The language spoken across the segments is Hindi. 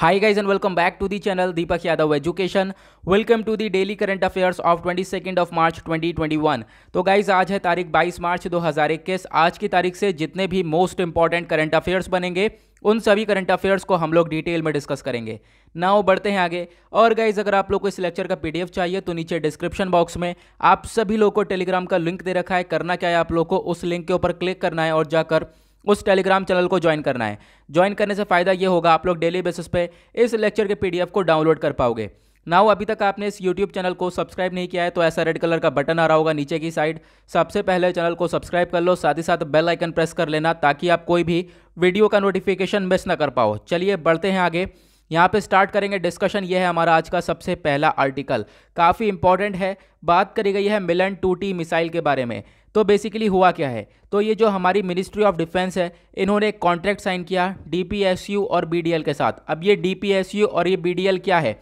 Hi guys and welcome back to the channel Deepak Yadav Education. Welcome to the daily current affairs of 22nd of March 2021. तो गाइज आज है तारीख 22 मार्च 2021. आज की तारीख से जितने भी मोस्ट इंपॉर्टेंट करंट अफेयर्स बनेंगे उन सभी करंट अफेयर्स को हम लोग डिटेल में डिस्कस करेंगे नाउ बढ़ते हैं आगे और गाइज अगर आप लोग को इस लेक्चर का पीडीएफ चाहिए तो नीचे डिस्क्रिप्शन बॉक्स में आप सभी लोग को टेलीग्राम का लिंक दे रखा है करना क्या है आप लोग को उस लिंक के ऊपर क्लिक करना है और जाकर उस टेलीग्राम चैनल को ज्वाइन करना है ज्वाइन करने से फ़ायदा ये होगा आप लोग डेली बेसिस पे इस लेक्चर के पीडीएफ को डाउनलोड कर पाओगे नाउ अभी तक आपने इस यूट्यूब चैनल को सब्सक्राइब नहीं किया है तो ऐसा रेड कलर का बटन आ रहा होगा नीचे की साइड सबसे पहले चैनल को सब्सक्राइब कर लो साथ ही साथ बेल आइकन प्रेस कर लेना ताकि आप कोई भी वीडियो का नोटिफिकेशन मिस ना कर पाओ चलिए बढ़ते हैं आगे यहाँ पे स्टार्ट करेंगे डिस्कशन ये है हमारा आज का सबसे पहला आर्टिकल काफ़ी इंपॉर्टेंट है बात करी गई है मिलन टूटी मिसाइल के बारे में तो बेसिकली हुआ क्या है तो ये जो हमारी मिनिस्ट्री ऑफ डिफेंस है इन्होंने एक कॉन्ट्रैक्ट साइन किया डीपीएसयू और बीडीएल के साथ अब ये डीपीएसयू और ये बीडीएल क्या है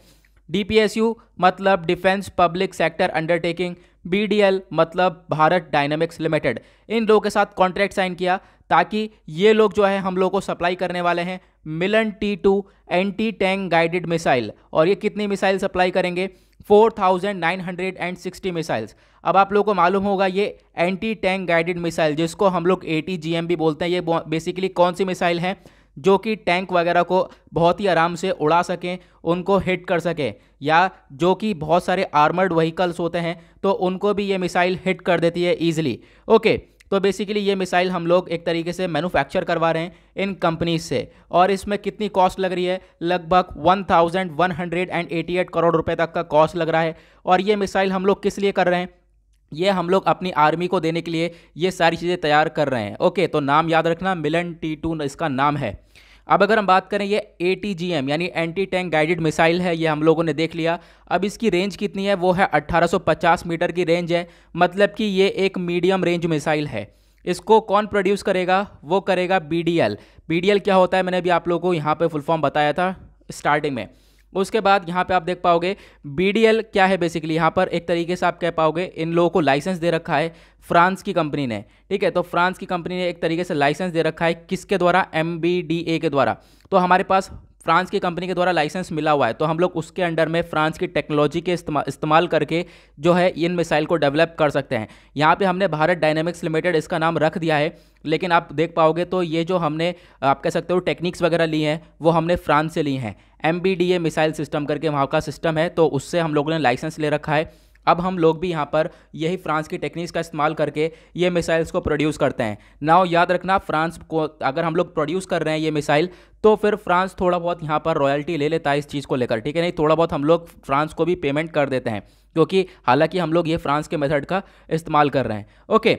डीपीएसयू मतलब defence public sector undertaking B मतलब भारत डायनामिक्स लिमिटेड इन लोगों के साथ कॉन्ट्रैक्ट साइन किया ताकि ये लोग जो है हम लोग को सप्लाई करने वाले हैं Milan T two anti tank guided missile और ये कितनी मिसाइल सप्लाई करेंगे 4,960 मिसाइल्स अब आप लोगों को मालूम होगा ये एंटी टैंक गाइडेड मिसाइल जिसको हम लोग ए भी बोलते हैं ये बेसिकली कौन सी मिसाइल हैं जो कि टैंक वगैरह को बहुत ही आराम से उड़ा सकें उनको हिट कर सकें या जो कि बहुत सारे आर्मर्ड व्हीकल्स होते हैं तो उनको भी ये मिसाइल हिट कर देती है ईजिली ओके तो बेसिकली ये मिसाइल हम लोग एक तरीके से मैन्युफैक्चर करवा रहे हैं इन कंपनीज से और इसमें कितनी कॉस्ट लग रही है लगभग 1188 करोड़ रुपए तक का कॉस्ट लग रहा है और ये मिसाइल हम लोग किस लिए कर रहे हैं ये हम लोग अपनी आर्मी को देने के लिए ये सारी चीज़ें तैयार कर रहे हैं ओके तो नाम याद रखना मिलन टी टू इसका नाम है अब अगर हम बात करें ये ए यानी एंटी टैंक गाइडेड मिसाइल है ये हम लोगों ने देख लिया अब इसकी रेंज कितनी है वो है 1850 मीटर की रेंज है मतलब कि ये एक मीडियम रेंज मिसाइल है इसको कौन प्रोड्यूस करेगा वो करेगा बी डी क्या होता है मैंने अभी आप लोगों को यहाँ पर फुल फॉर्म बताया था स्टार्टिंग में उसके बाद यहाँ पे आप देख पाओगे बी क्या है बेसिकली यहाँ पर एक तरीके से आप कह पाओगे इन लोगों को लाइसेंस दे रखा है फ्रांस की कंपनी ने ठीक है तो फ्रांस की कंपनी ने एक तरीके से लाइसेंस दे रखा है किसके द्वारा एम के द्वारा तो हमारे पास फ्रांस की कंपनी के द्वारा लाइसेंस मिला हुआ है तो हम लोग उसके अंडर में फ्रांस की टेक्नोलॉजी के इस्तेमाल करके जो है इन मिसाइल को डेवलप कर सकते हैं यहाँ पे हमने भारत डायनेमिक्स लिमिटेड इसका नाम रख दिया है लेकिन आप देख पाओगे तो ये जो हमने आप कह सकते हो टेक्निक्स वगैरह ली हैं वो हमने फ्रांस से ली हैं एम मिसाइल सिस्टम करके वहाँ का सिस्टम है तो उससे हम लोगों ने लाइसेंस ले रखा है अब हम लोग भी यहाँ पर यही फ्रांस की टेक्निक्स का इस्तेमाल करके ये मिसाइल्स को प्रोड्यूस करते हैं नाउ याद रखना फ्रांस को अगर हम लोग प्रोड्यूस कर रहे हैं ये मिसाइल तो फिर फ्रांस थोड़ा बहुत यहाँ पर रॉयल्टी ले लेता है इस चीज़ को लेकर ठीक है नहीं थोड़ा बहुत हम लोग फ्रांस को भी पेमेंट कर देते हैं क्योंकि हालांकि हम लोग ये फ्रांस के मेथड का इस्तेमाल कर रहे हैं ओके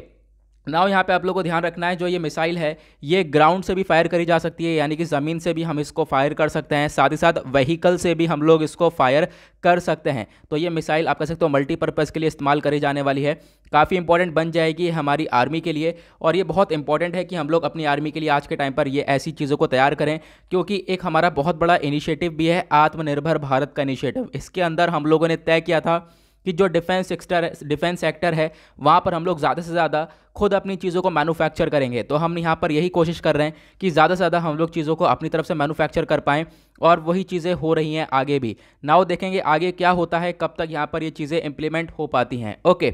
नाव यहाँ पे आप लोगों को ध्यान रखना है जो ये मिसाइल है ये ग्राउंड से भी फायर करी जा सकती है यानी कि ज़मीन से भी हम इसको फायर कर सकते हैं साथ ही साथ वहीकल से भी हम लोग इसको फायर कर सकते हैं तो ये मिसाइल आप कह सकते हो मल्टीपर्पज़ के लिए इस्तेमाल करी जाने वाली है काफ़ी इंपॉर्टेंट बन जाएगी हमारी आर्मी के लिए और ये बहुत इंपॉर्टेंट है कि हम लोग अपनी आर्मी के लिए आज के टाइम पर ये ऐसी चीज़ों को तैयार करें क्योंकि एक हमारा बहुत बड़ा इनिशिएटिव भी है आत्मनिर्भर भारत का इनिशिएटिव इसके अंदर हम लोगों ने तय किया था कि जो डिफेंस सेक्टर डिफेंस सेक्टर है वहाँ पर हम लोग ज़्यादा से ज़्यादा खुद अपनी चीज़ों को मैनुफैक्चर करेंगे तो हम यहाँ पर यही कोशिश कर रहे हैं कि ज़्यादा से ज़्यादा हम लोग चीज़ों को अपनी तरफ से मैनुफैक्चर कर पाएँ और वही चीज़ें हो रही हैं आगे भी नाव देखेंगे आगे क्या होता है कब तक यहाँ पर ये चीज़ें इम्प्लीमेंट हो पाती हैं ओके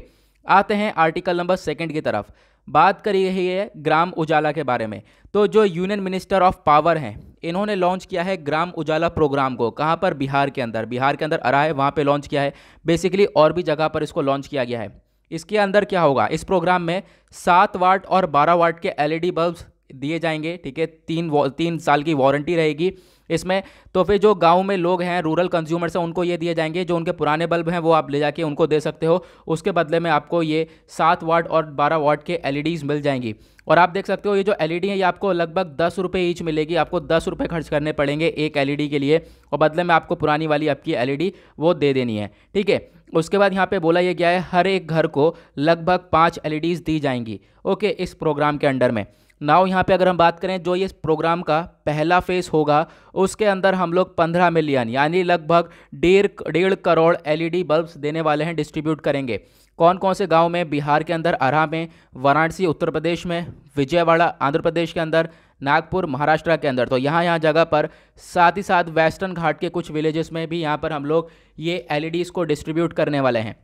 आते हैं आर्टिकल नंबर सेकेंड की तरफ बात करी रही है ग्राम उजाला के बारे में तो जो यूनियन मिनिस्टर ऑफ पावर हैं इन्होंने लॉन्च किया है ग्राम उजाला प्रोग्राम को कहाँ पर बिहार के अंदर बिहार के अंदर अरा है वहाँ पर लॉन्च किया है बेसिकली और भी जगह पर इसको लॉन्च किया गया है इसके अंदर क्या होगा इस प्रोग्राम में सात वाट और बारह वाट के एल बल्ब्स दिए जाएंगे ठीक है तीन तीन साल की वारंटी रहेगी इसमें तो फिर जो गाँव में लोग हैं रूरल कंज्यूमर्स हैं उनको ये दिए जाएंगे जो उनके पुराने बल्ब हैं वो आप ले जाके उनको दे सकते हो उसके बदले में आपको ये सात वाट और बारह वाट के एल e मिल जाएंगी और आप देख सकते हो ये जो एल e है ये आपको लगभग दस रुपये ईच मिलेगी आपको दस रुपये खर्च करने पड़ेंगे एक एल e के लिए और बदले में आपको पुरानी वाली आपकी एल वो दे देनी है ठीक है उसके बाद यहाँ पे बोला यह गया है हर एक घर को लगभग पाँच एल दी जाएंगी ओके इस प्रोग्राम के अंडर में नाव यहाँ पे अगर हम बात करें जो ये प्रोग्राम का पहला फेज होगा उसके अंदर हम लोग पंद्रह मिलियन यानी लगभग डेढ़ डेढ़ करोड़ एलईडी बल्ब्स e देने वाले हैं डिस्ट्रीब्यूट करेंगे कौन कौन से गांव में बिहार के अंदर आरा में वाराणसी उत्तर प्रदेश में विजयवाड़ा आंध्र प्रदेश के अंदर नागपुर महाराष्ट्र के अंदर तो यहाँ यहाँ जगह पर साथ ही साथ वेस्टर्न घाट के कुछ विलेजेस में भी यहाँ पर हम लोग ये एलईडीज़ e को डिस्ट्रीब्यूट करने वाले हैं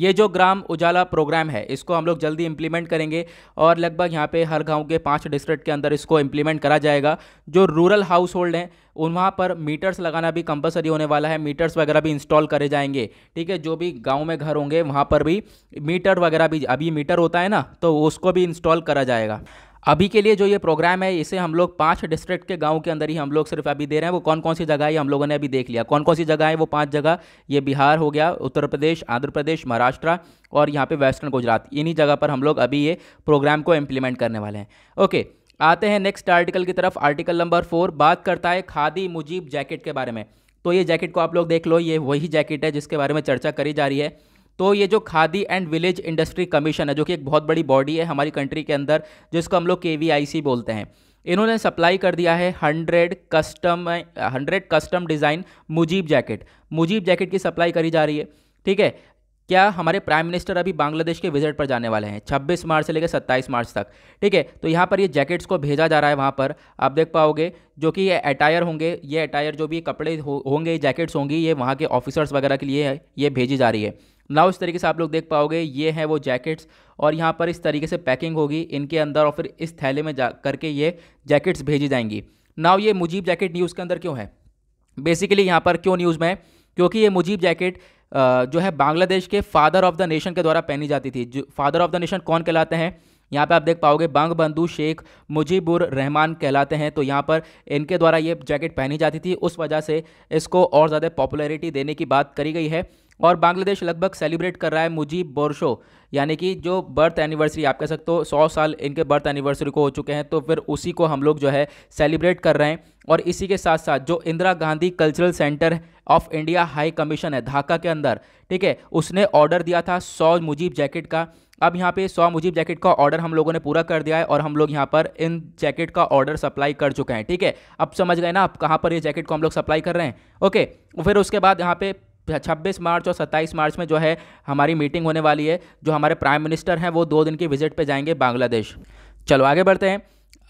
ये जो ग्राम उजाला प्रोग्राम है इसको हम लोग जल्दी इम्प्लीमेंट करेंगे और लगभग यहाँ पे हर गांव के पाँच डिस्ट्रिक्ट के अंदर इसको इम्प्लीमेंट करा जाएगा जो रूरल हाउस होल्ड हैं उन वहाँ पर मीटर्स लगाना भी कंपलसरी होने वाला है मीटर्स वगैरह भी इंस्टॉल करे जाएंगे ठीक है जो भी गाँव में घर होंगे वहाँ पर भी मीटर वगैरह भी अभी मीटर होता है ना तो उसको भी इंस्टॉल करा जाएगा अभी के लिए जो ये प्रोग्राम है इसे हम लोग पांच डिस्ट्रिक्ट के गांव के अंदर ही हम लोग सिर्फ अभी दे रहे हैं वो कौन कौन सी जगह है हम लोगों ने अभी देख लिया कौन कौन सी जगह है वो पांच जगह ये बिहार हो गया उत्तर प्रदेश आंध्र प्रदेश महाराष्ट्र और यहाँ पे वेस्टर्न गुजरात इन्हीं जगह पर हम लोग अभी ये प्रोग्राम को इम्प्लीमेंट करने वाले हैं ओके आते हैं नेक्स्ट आर्टिकल की तरफ आर्टिकल नंबर फोर बात करता है खादी मुजीब जैकेट के बारे में तो ये जैकेट को आप लोग देख लो ये वही जैकेट है जिसके बारे में चर्चा करी जा रही है तो ये जो khadi and village industry commission है जो कि एक बहुत बड़ी बॉडी है हमारी कंट्री के अंदर जिसको हम लोग के बोलते हैं इन्होंने सप्लाई कर दिया है hundred custom hundred custom design Mujib jacket Mujib jacket की सप्लाई करी जा रही है ठीक है क्या हमारे प्राइम मिनिस्टर अभी बांग्लादेश के विजिट पर जाने वाले हैं 26 मार्च से लेकर 27 मार्च तक ठीक है तो यहाँ पर ये जैकेट्स को भेजा जा रहा है वहाँ पर आप देख पाओगे जो कि ये अटायर होंगे ये अटायर जो भी कपड़े हो, होंगे जैकेट्स होंगी ये वहाँ के ऑफिसर्स वगैरह के लिए ये भेजी जा रही है ना इस तरीके से आप लोग देख पाओगे ये हैं वो जैकेट्स और यहाँ पर इस तरीके से पैकिंग होगी इनके अंदर और फिर इस थैले में जा करके ये जैकेट्स भेजी जाएंगी नाव ये मुजीब जैकेट न्यूज़ के अंदर क्यों है बेसिकली यहाँ पर क्यों न्यूज़ में है क्योंकि ये मुजीब जैकेट जो है बांग्लादेश के फादर ऑफ द नेशन के द्वारा पहनी जाती थी जो फादर ऑफ द नेशन कौन कहलाते हैं यहाँ पे आप देख पाओगे बंग बंधु शेख मुजीबुर रहमान कहलाते हैं तो यहाँ पर इनके द्वारा ये जैकेट पहनी जाती थी उस वजह से इसको और ज़्यादा पॉपुलैरिटी देने की बात करी गई है और बांग्लादेश लगभग सेलिब्रेट कर रहा है मुजीब बोरशो यानी कि जो बर्थ एनिवर्सरी आप कह सकते हो सौ साल इनके बर्थ एनिवर्सरी को हो चुके हैं तो फिर उसी को हम लोग जो है सेलिब्रेट कर रहे हैं और इसी के साथ साथ जो Indira Gandhi cultural centre of India high commission है ढाका के अंदर ठीक है उसने ऑर्डर दिया था सौ मुजीब जैकेट का अब यहाँ पे सौ मुजीब जैकेट का ऑर्डर हम लोगों ने पूरा कर दिया है और हम लोग यहाँ पर इन जैकेट का ऑर्डर सप्लाई कर चुके हैं ठीक है अब समझ गए ना आप कहाँ पर ये जैकेट को हम लोग सप्लाई कर रहे हैं ओके फिर उसके बाद यहाँ पे छब्बीस मार्च और सत्ताईस मार्च में जो है हमारी मीटिंग होने वाली है जो हमारे प्राइम मिनिस्टर हैं वो दो दिन की विजिट पर जाएंगे बांग्लादेश चलो आगे बढ़ते हैं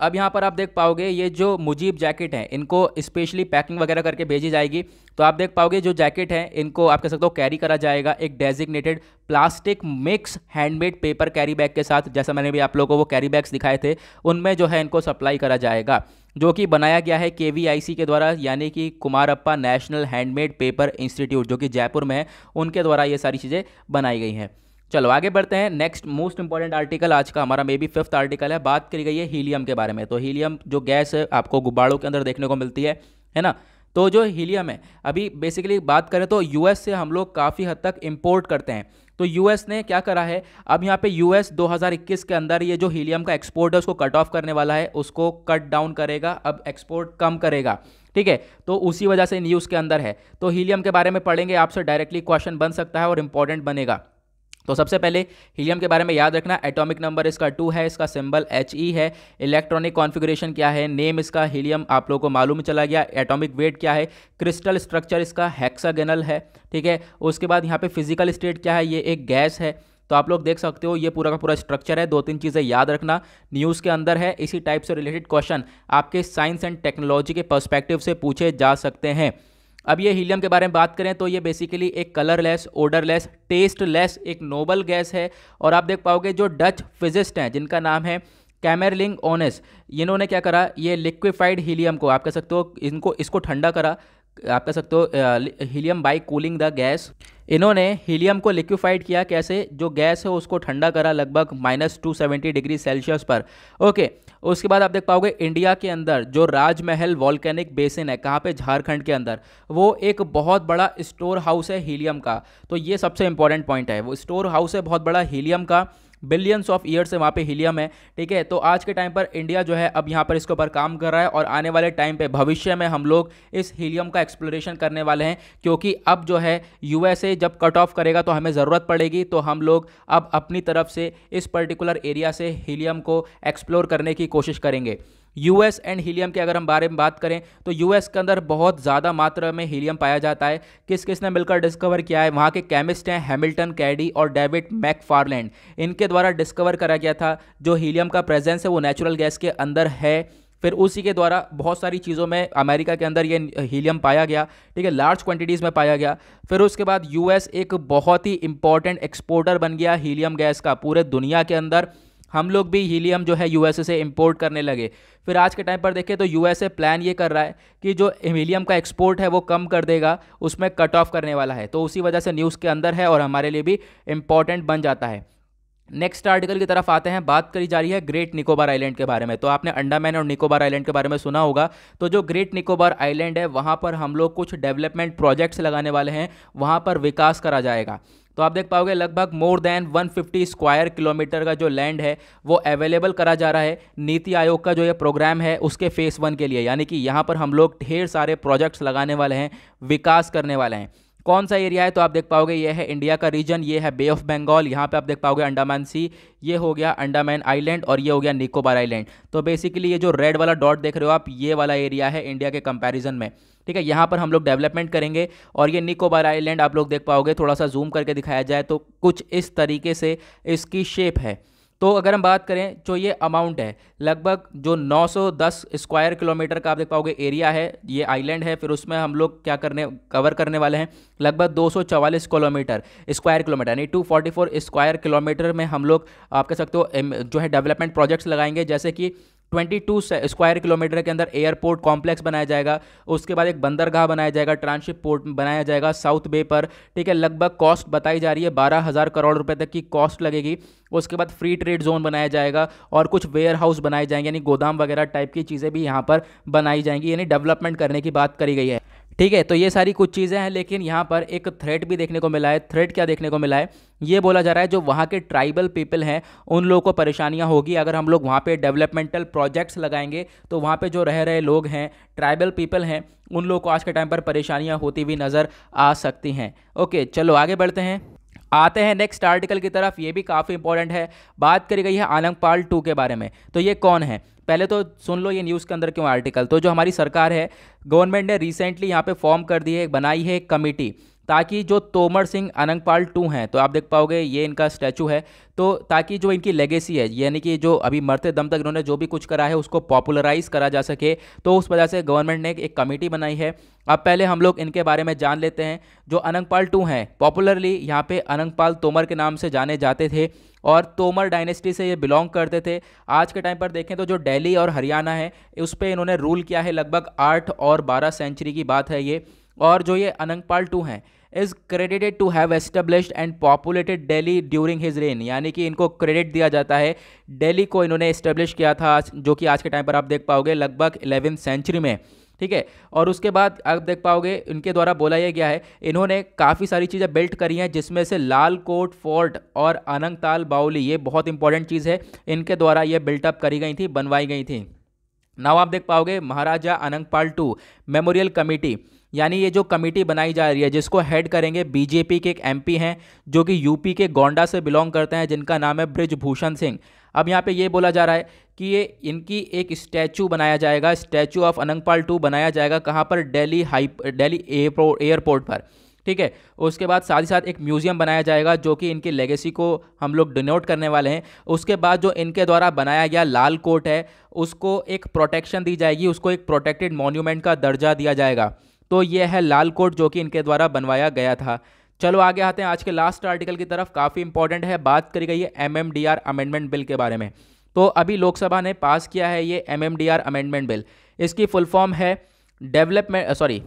अब यहाँ पर आप देख पाओगे ये जो मुजीब जैकेट है इनको स्पेशली पैकिंग वगैरह करके भेजी जाएगी तो आप देख पाओगे जो जैकेट है इनको आप कह सकते हो कैरी करा जाएगा एक designated plastic mix handmade paper carry bag के साथ जैसा मैंने भी आप लोगों को वो कैरी बैग्स दिखाए थे उनमें जो है इनको सप्लाई करा जाएगा जो कि बनाया गया है के के द्वारा यानी कि Kumarappa national handmade paper institute जो कि जयपुर में है उनके द्वारा ये सारी चीज़ें बनाई गई हैं चलो आगे बढ़ते हैं नेक्स्ट मोस्ट इंपॉर्टेंट आर्टिकल आज का हमारा मे बी फिफ्थ आर्टिकल है बात करी गई है हीलियम के बारे में तो हीलियम जो गैस है आपको गुब्बारों के अंदर देखने को मिलती है है ना तो जो हीलियम है अभी बेसिकली बात करें तो यूएस से हम लोग काफ़ी हद तक इम्पोर्ट करते हैं तो यूएस ने क्या करा है अब यहाँ पे यूएस 2021 के अंदर ये जो हीलियम का एक्सपोर्ट है उसको कट ऑफ करने वाला है उसको कट डाउन करेगा अब एक्सपोर्ट कम करेगा ठीक है तो उसी वजह से न्यूज़ के अंदर है तो हीलियम के बारे में पढ़ेंगे आपसे डायरेक्टली क्वेश्चन बन सकता है और इंपॉर्टेंट बनेगा तो सबसे पहले हीलियम के बारे में याद रखना एटॉमिक नंबर इसका टू है इसका सिंबल एच ई e है इलेक्ट्रॉनिक कॉन्फिग्रेशन क्या है नेम इसका हीलियम आप लोगों को मालूम चला गया एटॉमिक वेट क्या है क्रिस्टल स्ट्रक्चर इसका हेक्सागोनल है ठीक है उसके बाद यहाँ पे फिजिकल स्टेट क्या है ये एक गैस है तो आप लोग देख सकते हो ये पूरा का पूरा स्ट्रक्चर है दो तीन चीज़ें याद रखना न्यूज़ के अंदर है इसी टाइप से रिलेटेड क्वेश्चन आपके साइंस एंड टेक्नोलॉजी के पर्स्पेक्टिव से पूछे जा सकते हैं अब ये हीलियम के बारे में बात करें तो ये बेसिकली एक कलरलेस ओडरलेस टेस्टलेस एक नोबल गैस है और आप देख पाओगे जो डच फिजिस्ट हैं जिनका नाम है कैमरलिंग ओनेस इन्होंने क्या करा ये लिक्विफाइड हीलियम को आप कह सकते हो इनको इसको ठंडा करा आप कह सकते हो helium by cooling the gas इन्होंने हीलियम को लिक्विफाइड किया कैसे जो गैस है उसको ठंडा करा लगभग minus two seventy degree Celsius पर ओके उसके बाद आप देख पाओगे इंडिया के अंदर जो राजमहल वॉल्केनिक बेसिन है कहाँ पे झारखंड के अंदर वो एक बहुत बड़ा स्टोर हाउस है हीलियम का तो ये सबसे इंपॉर्टेंट पॉइंट है वो स्टोर हाउस है बहुत बड़ा हीलियम का बिलियंस ऑफ ईयर से वहाँ पे हीलियम है ठीक है तो आज के टाइम पर इंडिया जो है अब यहाँ पर इसके ऊपर काम कर रहा है और आने वाले टाइम पे भविष्य में हम लोग इस हीलियम का एक्सप्लोरेशन करने वाले हैं क्योंकि अब जो है यूएसए जब कट ऑफ करेगा तो हमें ज़रूरत पड़ेगी तो हम लोग अब अपनी तरफ से इस पर्टिकुलर एरिया से हीलियम को एक्सप्लोर करने की कोशिश करेंगे यूएस एंड हीलियम के अगर हम बारे में बात करें तो यूएस के अंदर बहुत ज़्यादा मात्रा में हीलियम पाया जाता है किस किसने मिलकर डिस्कवर किया है वहाँ के केमिस्ट हैं हैमिल्टन कैडी और डेविड मैकफार्लैंड इनके द्वारा डिस्कवर करा गया था जो हीलियम का प्रेजेंस है वो नेचुरल गैस के अंदर है फिर उसी के द्वारा बहुत सारी चीज़ों में अमेरिका के अंदर ये हीलियम पाया गया ठीक है लार्ज क्वांटिटीज़ में पाया गया फिर उसके बाद यूएस एक बहुत ही इंपॉर्टेंट एक्सपोर्टर बन गया हीलियम गैस का पूरे दुनिया के अंदर हम लोग भी हीलियम जो है यूएसए से इंपोर्ट करने लगे फिर आज के टाइम पर देखें तो यूएसए प्लान ये कर रहा है कि जो हीलियम का एक्सपोर्ट है वो कम कर देगा उसमें कट ऑफ करने वाला है तो उसी वजह से न्यूज़ के अंदर है और हमारे लिए भी इम्पॉर्टेंट बन जाता है नेक्स्ट आर्टिकल की तरफ आते हैं बात करी जा रही है ग्रेट निकोबार आइलैंड के बारे में तो आपने अंडामैन और निकोबार आइलैंड के बारे में सुना होगा तो जो ग्रेट निकोबार आइलैंड है वहाँ पर हम लोग कुछ डेवलपमेंट प्रोजेक्ट्स लगाने वाले हैं वहाँ पर विकास करा जाएगा तो आप देख पाओगे लगभग मोर देन 150 स्क्वायर किलोमीटर का जो लैंड है वो अवेलेबल करा जा रहा है नीति आयोग का जो ये प्रोग्राम है उसके फेस वन के लिए यानी कि यहाँ पर हम लोग ढेर सारे प्रोजेक्ट्स लगाने वाले हैं विकास करने वाले हैं कौन सा एरिया है तो आप देख पाओगे ये है इंडिया का रीजन ये है बे ऑफ बंगाल यहाँ पे आप देख पाओगे अंडामान सी ये हो गया अंडामान आइलैंड और ये हो गया निकोबार आइलैंड तो बेसिकली ये जो रेड वाला डॉट देख रहे हो आप ये वाला एरिया है इंडिया के कंपैरिजन में ठीक है यहाँ पर हम लोग डेवलपमेंट करेंगे और ये निकोबार आइलैंड आप लोग देख पाओगे थोड़ा सा जूम करके दिखाया जाए तो कुछ इस तरीके से इसकी शेप है तो अगर हम बात करें जो ये अमाउंट है लगभग जो 910 स्क्वायर किलोमीटर का आप देख पाओगे एरिया है ये आइलैंड है फिर उसमें हम लोग क्या करने कवर करने वाले हैं लगभग 244 किलोमीटर स्क्वायर किलोमीटर यानी 244 स्क्वायर किलोमीटर में हम लोग आप कह सकते हो जो है डेवलपमेंट प्रोजेक्ट्स लगाएंगे जैसे कि 22 स्क्वायर किलोमीटर के अंदर एयरपोर्ट कॉम्प्लेक्स बनाया जाएगा उसके बाद एक बंदरगाह बनाया जाएगा ट्रांसशिप पोर्ट बनाया जाएगा साउथ बे पर ठीक है लगभग कॉस्ट बताई जा रही है बारह हज़ार करोड़ रुपए तक की कॉस्ट लगेगी उसके बाद फ्री ट्रेड जोन बनाया जाएगा और कुछ वेयर हाउस बनाए जाएंगे यानी गोदाम वगैरह टाइप की चीज़ें भी यहाँ पर बनाई जाएंगी यानी डेवलपमेंट करने की बात करी गई है ठीक है तो ये सारी कुछ चीज़ें हैं लेकिन यहाँ पर एक थ्रेट भी देखने को मिला है थ्रेट क्या देखने को मिला है ये बोला जा रहा है जो वहाँ के ट्राइबल पीपल हैं उन लोगों को परेशानियाँ होगी अगर हम लोग वहाँ पे डेवलपमेंटल प्रोजेक्ट्स लगाएंगे तो वहाँ पे जो रह रहे लोग हैं ट्राइबल पीपल हैं उन लोगों को आज के टाइम पर परेशानियाँ होती हुई नज़र आ सकती हैं ओके चलो आगे बढ़ते हैं आते हैं नेक्स्ट आर्टिकल की तरफ ये भी काफ़ी इंपॉर्टेंट है बात करी गई है आलंगपाल टू के बारे में तो ये कौन है पहले तो सुन लो ये न्यूज़ के अंदर क्यों आर्टिकल तो जो हमारी सरकार है गवर्नमेंट ने रिसेंटली यहाँ पे फॉर्म कर दी है बनाई है एक कमेटी ताकि जो तोमर सिंह अनंगपाल टू हैं तो आप देख पाओगे ये इनका स्टैचू है तो ताकि जो इनकी लेगेसी है यानी कि जो अभी मरते दम तक इन्होंने जो भी कुछ करा है उसको पॉपुलराइज करा जा सके तो उस वजह से गवर्नमेंट ने एक कमेटी बनाई है अब पहले हम लोग इनके बारे में जान लेते हैं जो अनंगपाल टू हैं पॉपुलरली यहाँ पे अनंगपाल तोमर के नाम से जाने जाते थे और तोमर डायनेस्टी से ये बिलोंग करते थे आज के टाइम पर देखें तो जो दिल्ली और हरियाणा है उस पर इन्होंने रूल किया है लगभग आठ और बारह सेंचुरी की बात है ये और जो ये अनंगपाल टू हैं is credited to have established and populated Delhi during his reign यानी कि इनको क्रेडिट दिया जाता है डेली को इन्होंने इस्टेब्लिश किया था जो कि आज के टाइम पर आप देख पाओगे लगभग इलेवेंथ सेंचुरी में ठीक है और उसके बाद आप देख पाओगे इनके द्वारा बोला यह गया है इन्होंने काफ़ी सारी चीज़ें बिल्ट करी हैं जिसमें से लाल कोट फोर्ट और अनंगताल बाउली ये बहुत इंपॉर्टेंट चीज़ है इनके द्वारा ये बिल्टअप करी गई थी बनवाई गई थी नाव आप देख पाओगे Maharaja Anangpal two memorial committee यानी ये जो कमेटी बनाई जा रही है जिसको हेड करेंगे बीजेपी के एक एमपी हैं जो कि यूपी के गोंडा से बिलोंग करते हैं जिनका नाम है ब्रिजभूषण सिंह अब यहाँ पे ये बोला जा रहा है कि ये इनकी एक स्टैचू बनाया जाएगा स्टैचू ऑफ अनंगपाल टू बनाया जाएगा कहाँ पर डेली हाई डेली एयरपोर्ट पर ठीक है उसके बाद साथ ही साथ एक म्यूज़ियम बनाया जाएगा जो कि इनकी लेगेसी को हम लोग डिनोट करने वाले हैं उसके बाद जो इनके द्वारा बनाया गया लाल कोट है उसको एक प्रोटेक्शन दी जाएगी उसको एक प्रोटेक्टेड मॉन्यूमेंट का दर्जा दिया जाएगा तो ये है लाल कोट जो कि इनके द्वारा बनवाया गया था चलो आगे आते हैं आज के लास्ट आर्टिकल की तरफ काफ़ी इंपॉर्टेंट है बात करी गई है एम अमेंडमेंट बिल के बारे में तो अभी लोकसभा ने पास किया है ये एम अमेंडमेंट बिल इसकी फुल फॉर्म है डेवलपमेंट सॉरी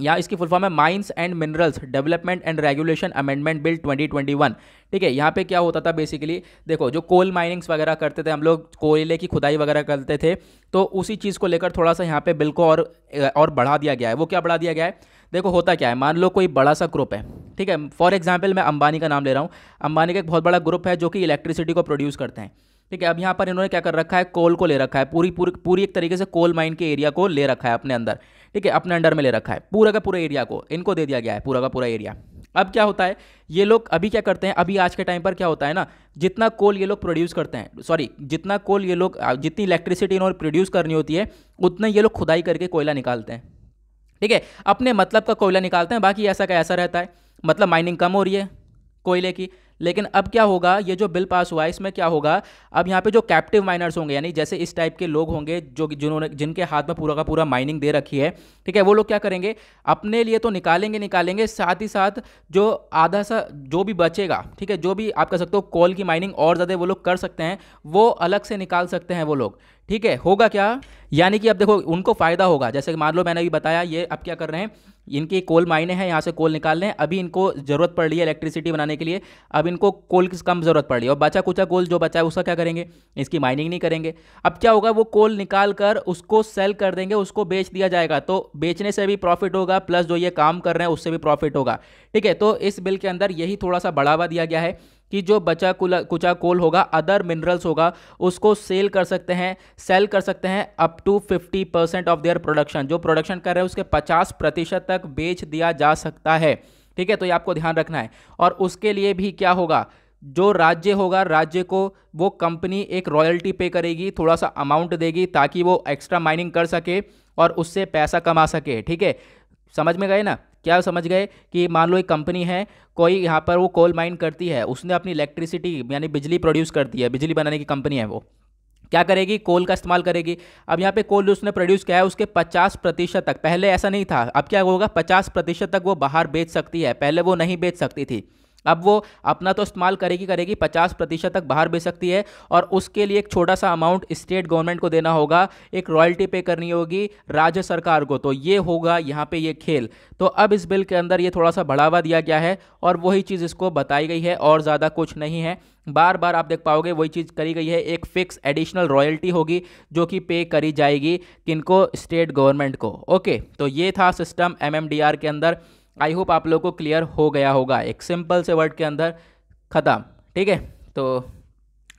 या इसकी फुल फॉर्म है mines and minerals development and regulation amendment bill 2021 ठीक है यहाँ पे क्या होता था बेसिकली देखो जो कोल माइनिंग्स वगैरह करते थे हम लोग कोयले की खुदाई वगैरह करते थे तो उसी चीज़ को लेकर थोड़ा सा यहाँ पे बिल को और और बढ़ा दिया गया है वो क्या बढ़ा दिया गया है देखो होता क्या है मान लो कोई बड़ा सा ग्रुप है ठीक है फॉर एग्जाम्पल मैं अंबानी का नाम ले रहा हूँ अंबानी का एक बहुत बड़ा ग्रुप है जो कि इलेक्ट्रिसिटी को प्रोड्यूस करते हैं ठीक है अब यहाँ पर इन्होंने क्या कर रखा है कोल को ले रखा है पूरी पूरी पूरी एक तरीके से कोल माइन के एरिया को ले रखा है अपने अंदर ठीक है अपने अंडर में ले रखा है पूरा का पूरा एरिया को इनको दे दिया गया है पूरा का पूरा एरिया अब क्या होता है ये लोग अभी क्या करते हैं अभी आज के टाइम पर क्या होता है ना जितना कोल ये लोग प्रोड्यूस करते हैं सॉरी जितना कोल ये लोग जितनी इलेक्ट्रिसिटी इन्होंने प्रोड्यूस करनी होती है उतना ये लोग खुदाई करके कोयला निकालते हैं ठीक है अपने मतलब का कोयला निकालते हैं बाकी ऐसा का ऐसा रहता है मतलब माइनिंग कम हो रही है कोयले की लेकिन अब क्या होगा ये जो बिल पास हुआ है इसमें क्या होगा अब यहाँ पे जो कैप्टिव माइनर्स होंगे यानी जैसे इस टाइप के लोग होंगे जो जिन्होंने जिनके हाथ में पूरा का पूरा माइनिंग दे रखी है ठीक है वो लोग क्या करेंगे अपने लिए तो निकालेंगे निकालेंगे साथ ही साथ जो आधा सा जो भी बचेगा ठीक है जो भी आप कह सकते हो कॉल की माइनिंग और ज़्यादा वो लोग कर सकते हैं वो अलग से निकाल सकते हैं वो लोग ठीक है होगा क्या यानी कि अब देखो उनको फ़ायदा होगा जैसे कि मान लो मैंने अभी बताया ये अब क्या कर रहे हैं इनकी कोल माइने हैं यहाँ से कोल निकाल रहे हैं अभी इनको ज़रूरत पड़ रही है इलेक्ट्रिसिटी बनाने के लिए अब इनको कोल की कम ज़रूरत पड़ रही है और बचा कुचा कोल जो बचा है उसका क्या करेंगे इसकी माइनिंग नहीं करेंगे अब क्या होगा वो कोल निकाल कर उसको सेल कर देंगे उसको बेच दिया जाएगा तो बेचने से भी प्रॉफिट होगा प्लस जो ये काम कर रहे हैं उससे भी प्रॉफिट होगा ठीक है तो इस बिल के अंदर यही थोड़ा सा बढ़ावा दिया गया है कि जो बचा कुचा कोल होगा अदर मिनरल्स होगा उसको सेल कर सकते हैं सेल कर सकते हैं up to 50 percent of their production जो प्रोडक्शन कर रहे हैं उसके 50 प्रतिशत तक बेच दिया जा सकता है ठीक है तो ये आपको ध्यान रखना है और उसके लिए भी क्या होगा जो राज्य होगा राज्य को वो कंपनी एक रॉयल्टी पे करेगी थोड़ा सा अमाउंट देगी ताकि वो एक्स्ट्रा माइनिंग कर सके और उससे पैसा कमा सके ठीक है समझ में गए ना क्या समझ गए कि मान लो एक कंपनी है कोई यहाँ पर वो कोल माइन करती है उसने अपनी इलेक्ट्रिसिटी यानी बिजली प्रोड्यूस करती है बिजली बनाने की कंपनी है वो क्या करेगी कोल का इस्तेमाल करेगी अब यहाँ पे कोल उसने प्रोड्यूस किया है उसके 50 प्रतिशत तक पहले ऐसा नहीं था अब क्या होगा 50 प्रतिशत तक वो बाहर बेच सकती है पहले वो नहीं बेच सकती थी अब वो अपना तो इस्तेमाल करेगी करेगी पचास प्रतिशत तक बाहर बेच सकती है और उसके लिए एक छोटा सा अमाउंट स्टेट गवर्नमेंट को देना होगा एक रॉयल्टी पे करनी होगी राज्य सरकार को तो ये होगा यहाँ पे ये खेल तो अब इस बिल के अंदर ये थोड़ा सा बढ़ावा दिया गया है और वही चीज़ इसको बताई गई है और ज़्यादा कुछ नहीं है बार बार आप देख पाओगे वही चीज़ करी गई है एक फिक्स एडिशनल रॉयल्टी होगी जो कि पे करी जाएगी किनको स्टेट गवर्नमेंट को ओके तो ये था सिस्टम एम के अंदर आई होप आप लोगों को क्लियर हो गया होगा एक सिंपल से वर्ड के अंदर ख़त्म ठीक है तो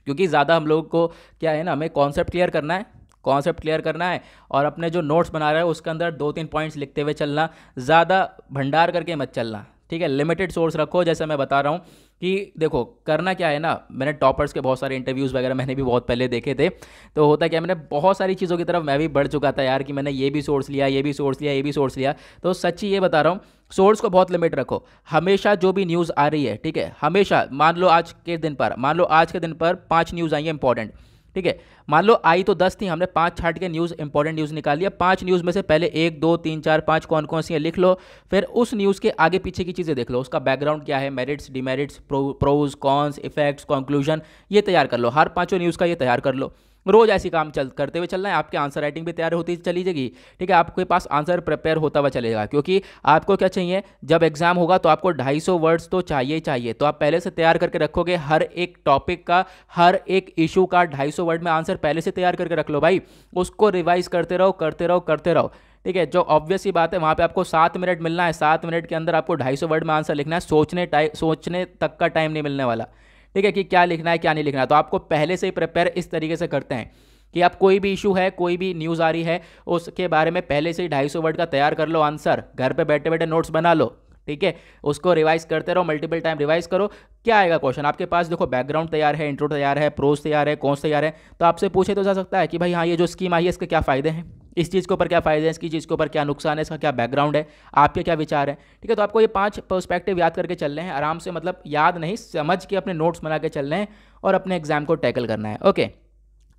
क्योंकि ज़्यादा हम लोग को क्या है ना हमें कॉन्सेप्ट क्लियर करना है कॉन्सेप्ट क्लियर करना है और अपने जो नोट्स बना रहे हैं उसके अंदर दो तीन पॉइंट्स लिखते हुए चलना ज़्यादा भंडार करके मत चलना ठीक है लिमिटेड सोर्स रखो जैसे मैं बता रहा हूँ कि देखो करना क्या है ना मैंने टॉपर्स के बहुत सारे इंटरव्यूज़ वगैरह मैंने भी बहुत पहले देखे थे तो होता क्या मैंने बहुत सारी चीज़ों की तरफ मैं भी बढ़ चुका था यार कि मैंने ये भी सोर्स लिया ये भी सोर्स लिया ये भी सोर्स लिया तो सच्ची ये बता रहा हूँ सोर्स को बहुत लिमिट रखो हमेशा जो भी न्यूज़ आ रही है ठीक है हमेशा मान लो आज के दिन पर मान लो आज के दिन पर पाँच न्यूज़ आई है इंपॉर्टेंट ठीक है मान लो आई तो दस थी हमने पांच छाट के न्यूज़ इंपॉर्टेंट न्यूज़ निकाल लिया पांच न्यूज़ में से पहले एक दो तीन चार पांच कौन कौन सी है लिख लो फिर उस न्यूज़ के आगे पीछे की चीज़ें देख लो उसका बैकग्राउंड क्या है merits demerits pros cons effects conclusion ये तैयार कर लो हर पांचों न्यूज़ का ये तैयार कर लो रोज ऐसी काम चल करते हुए चलना है आपके आंसर राइटिंग भी तैयार होती चली जाएगी ठीक है आपके पास आंसर प्रिपेयर होता हुआ चलेगा क्योंकि आपको क्या चाहिए जब एग्जाम होगा तो आपको ढाई वर्ड्स तो चाहिए चाहिए तो आप पहले से तैयार करके रखोगे हर एक टॉपिक का हर एक इशू का ढाई वर्ड में आंसर पहले से तैयार करके रख लो भाई उसको रिवाइज करते रहो करते रहो करते रहो ठीक है जो ऑब्वियस ही बात है वहाँ पे आपको सात मिनट मिलना है सात मिनट के अंदर आपको ढाई सौ वर्ड में आंसर लिखना है सोचने टाइम सोचने तक का टाइम नहीं मिलने वाला ठीक है कि क्या लिखना है क्या नहीं लिखना है तो आपको पहले से ही प्रिपेयर इस तरीके से करते हैं कि आप कोई भी इशू है कोई भी न्यूज़ आ रही है उसके बारे में पहले से ही ढाई सौ वर्ड का तैयार कर लो आंसर घर पे बैठे बैठे नोट्स बना लो ठीक है उसको रिवाइज करते रहो मल्टीपल टाइम रिवाइज करो क्या आएगा क्वेश्चन आपके पास देखो बैकग्राउंड तैयार है इंट्रो तैयार है प्रोज तैयार है कौन तैयार है तो आपसे पूछे तो जा सकता है कि भाई हाँ ये जो स्कीम आई है इसके क्या फ़ायदे हैं इस चीज़ के ऊपर क्या फ़ायदे हैं इसकी चीज़ के ऊपर क्या नुकसान है इसका क्या बैकग्राउंड है आपके क्या विचार है ठीक है तो आपको ये पांच पर्सपेक्टिव याद करके चलने हैं आराम से मतलब याद नहीं समझ के अपने नोट्स बना के चलने हैं और अपने एग्जाम को टैकल करना है ओके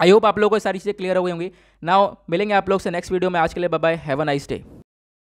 आई होप आप लोगों को सारी चीज़ें क्लियर हो गई होंगी नाउ मिलेंगे आप लोग से नेक्स्ट वीडियो में आज के लिए bye have a nice day